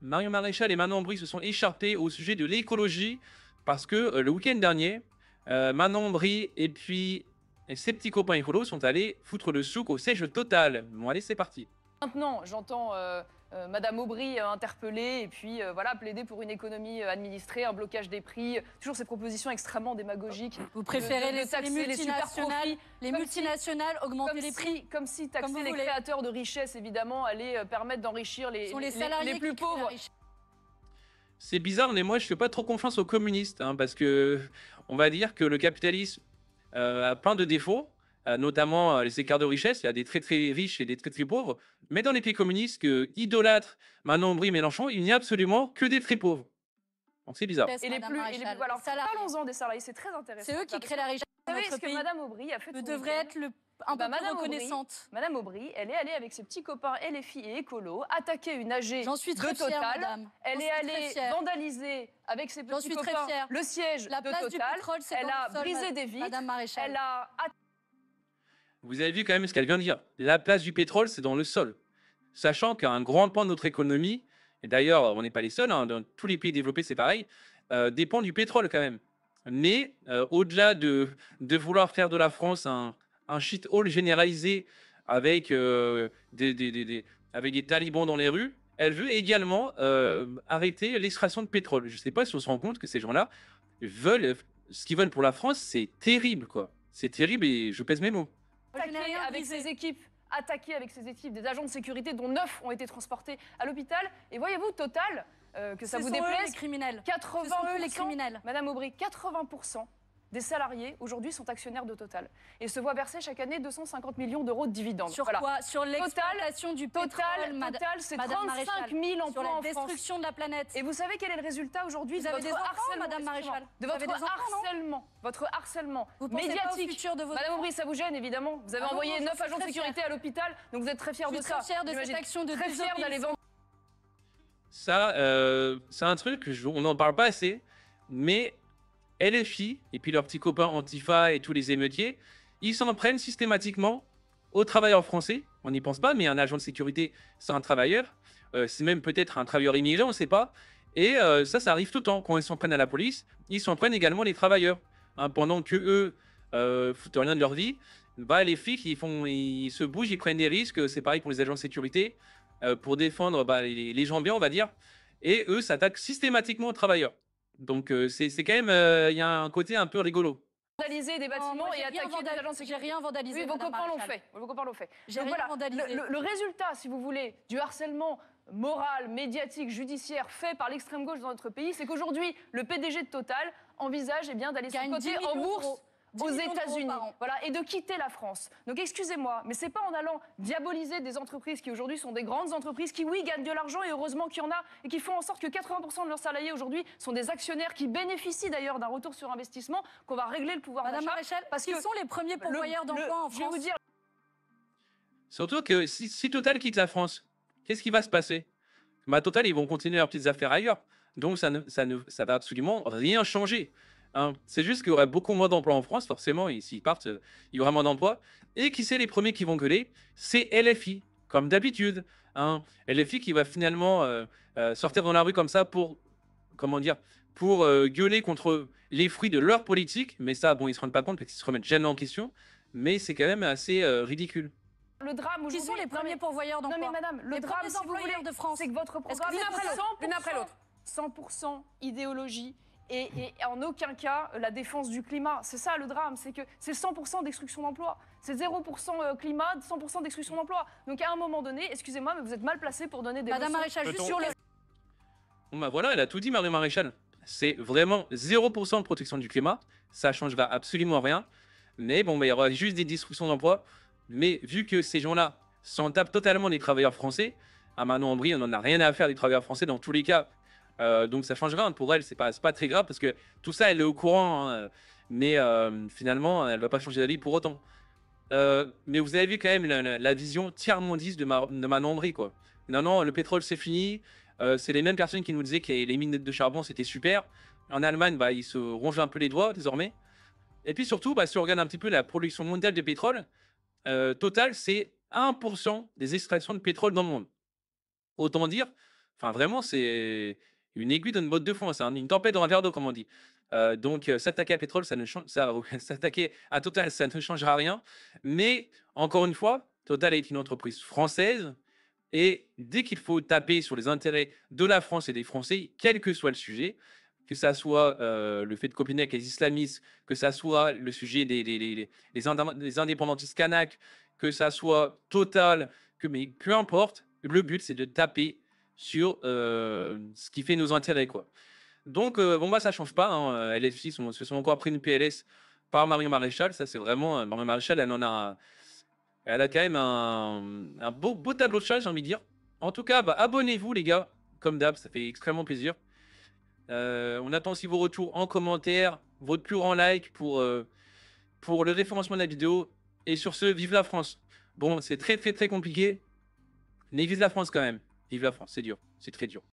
Mario Maréchal et Manon Bry se sont échartés au sujet de l'écologie parce que euh, le week-end dernier, euh, Manon Bry et puis ses petits copains écolos sont allés foutre le souk au siège total. Bon, allez, c'est parti. Maintenant, j'entends euh, euh, Madame Aubry euh, interpellée et puis euh, voilà plaider pour une économie administrée, un blocage des prix, toujours ces propositions extrêmement démagogiques. Vous préférez les, les multinationales, les, multinationales augmenter les prix, comme si taxer les créateurs de richesse évidemment allait permettre d'enrichir les, les, plus pauvres. C'est bizarre, mais moi je fais pas trop confiance aux communistes, hein, parce que on va dire que le capitalisme a plein de défauts, euh, notamment euh, les écarts de richesse. Il y a des très très riches et des très très pauvres. Mais dans les pays communistes que idolâtre Manon Aubry Mélenchon, il n'y a absolument que des très pauvres. Donc c'est bizarre. Et les, plus, et en des salariés, c'est très intéressant. C'est eux qui créent la richesse. Vous savez ce que Madame Aubry a fait devrait être eh un ben, peu Madame Aubry, Madame elle est allée avec ses petits copains LFI et écolo attaquer une AG J'en suis très de Total. Fière, Elle est allée vandaliser avec ses petits copains le siège la de Total. elle a brisé des vitres. Madame Maréchal. Elle a vous avez vu quand même ce qu'elle vient de dire. La place du pétrole, c'est dans le sol. Sachant qu'un grand pan de notre économie, et d'ailleurs, on n'est pas les seuls, hein, dans tous les pays développés, c'est pareil, euh, dépend du pétrole quand même. Mais euh, au-delà de, de vouloir faire de la France un, shit-hole généralisé avec, euh, des, avec des talibans dans les rues, elle veut également arrêter l'extraction de pétrole. Je ne sais pas si on se rend compte que ces gens-là veulent. Ce qu'ils veulent pour la France, c'est terrible, quoi. C'est terrible et je pèse mes mots attaqué avec ses équipes attaqué avec ses équipes des agents de sécurité, dont neuf ont été transportés à l'hôpital. Et voyez-vous, total, euh, que ça vous déplaise, 80 les criminels. Madame Aubry, 80% des salariés aujourd'hui sont actionnaires de Total et se voient verser chaque année 250 millions d'euros de dividendes. Sur quoi Sur l'exploitation du pétrole Total, Total c'est 35 000 emplois sur la en destruction France. de la planète. Et vous savez quel est le résultat aujourd'hui de votre des enfants, Madame Maréchal De votre harcèlement, votre harcèlement vous médiatique. Pas au de vos Madame Aubry, ça vous gêne évidemment. Vous avez ah envoyé 9 agents de sécurité à l'hôpital, donc vous êtes très fiers de très ça. de cette action de très fiers d'aller vendre. Ça, euh, c'est un truc, on n'en parle pas assez, mais LFI et puis leurs petits copains Antifa et tous les émeutiers, ils s'en prennent systématiquement aux travailleurs français. On n'y pense pas, mais un agent de sécurité, c'est un travailleur. Euh, c'est même peut-être un travailleur immigré, on ne sait pas. Et euh, ça, ça arrive tout le temps. Quand ils s'en prennent à la police, ils s'en prennent également les travailleurs. Hein, pendant que eux euh, foutent rien de leur vie, bah, les flics, ils, font, ils se bougent, ils prennent des risques. C'est pareil pour les agents de sécurité, euh, pour défendre bah, les gens bien, on va dire. Et eux s'attaquent systématiquement aux travailleurs. Donc c'est quand même, il y a un côté un peu rigolo vandaliser des bâtiments et attaquer des agences J'ai rien vandalisé. Oui, vos copains l'ont fait. Vos copains l'ont fait. rien Le, résultat, si vous voulez, du harcèlement moral, médiatique, judiciaire fait par l'extrême gauche dans notre pays, c'est qu'aujourd'hui, le PDG de Total envisage eh d'aller se coter en bourse aux États-Unis. Voilà, et de quitter la France. Donc excusez-moi, mais c'est pas en allant diaboliser des entreprises qui aujourd'hui sont des grandes entreprises qui, oui, gagnent de l'argent et heureusement qu'il y en a et qui font en sorte que 80% de leurs salariés aujourd'hui sont des actionnaires qui bénéficient d'ailleurs d'un retour sur investissement qu'on va régler le pouvoir d'achat. Madame Rachel, parce qu'ils sont les premiers pourvoyeurs d'emploi en France. Je vous dire. Surtout que si, Total quitte la France, qu'est-ce qui va se passer Ma bah, Total, ils vont continuer leurs petites affaires ailleurs. Donc, ça ne, ça ça va absolument rien changer. Hein. C'est juste qu'il y aurait beaucoup moins d'emplois en France, forcément, et s'ils partent, euh, il y aura moins d'emplois. Et qui c'est les premiers qui vont gueuler C'est LFI, comme d'habitude. Hein. LFI qui va finalement euh, euh, sortir dans la rue comme ça pour, comment dire, pour gueuler contre les fruits de leur politique. Mais ça, bon, ils ne se rendent pas compte parce qu'ils se remettent jamais en question. Mais c'est quand même assez ridicule. Le drame Qui sont les premiers pourvoyeurs d'emploi Non mais madame, le drame, de France, c'est que votre programme... L'une après l'autre. 100% idéologie et, en aucun cas euh, la défense du climat. C'est ça le drame, c'est que c'est 100% destruction d'emploi. C'est 0% euh, climat, 100% destruction d'emploi. Donc à un moment donné, excusez-moi, mais vous êtes mal placé pour donner des Madame Maréchal, juste sur le... Bah voilà, elle a tout dit, Marie Maréchal. C'est vraiment 0% de protection du climat. Ça changera absolument rien. Mais bon, bah, il y aura juste des destructions d'emplois. Mais vu que ces gens-là s'en tapent totalement des travailleurs français, à Manon Ambry, on n'en a rien à faire des travailleurs français. Dans tous les cas, euh, donc ça change rien pour elle, c'est pas, pas très grave parce que tout ça elle est au courant, hein. mais euh, finalement elle va pas changer d'avis pour autant. Euh, mais vous avez vu quand même la, vision tiers-mondiste de, ma, de quoi. Non, non, le pétrole c'est fini, c'est les mêmes personnes qui nous disaient que les mines de charbon c'était super. En Allemagne, bah, ils se rongent un peu les doigts désormais. Et puis surtout, bah, si on regarde un petit peu la production mondiale de pétrole, Total c'est 1% des extractions de pétrole dans le monde. Autant dire, enfin vraiment, c'est une aiguille dans une botte de fond, hein, c'est une tempête dans un verre d'eau, comme on dit. Euh, donc, euh, s'attaquer à pétrole, ça ne change, s'attaquer à Total, ça ne changera rien. Mais encore une fois, Total est une entreprise française. Et dès qu'il faut taper sur les intérêts de la France et des Français, quel que soit le sujet, que ça soit euh, le fait de copiner avec les islamistes, que ça soit le sujet des, des, des, indépendantistes kanak, que ça soit Total, que, mais peu importe, le but c'est de taper sur euh, ce qui fait nos intérêts. Quoi. Donc, euh, bon, bah, ça change pas. Hein. est euh, se sont encore pris une PLS par Marie Maréchal. Ça, c'est vraiment. Marie Maréchal, elle en a. Elle a quand même un, beau, beau tableau de chat, j'ai envie de dire. En tout cas, bah, abonnez-vous, les gars. Comme d'hab, ça fait extrêmement plaisir. on attend aussi vos retours en commentaire, votre plus grand like pour, pour le référencement de la vidéo. Et sur ce, vive la France. Bon, c'est très, très, très compliqué. Mais vive la France quand même. Vive la France, c'est dur, c'est très dur.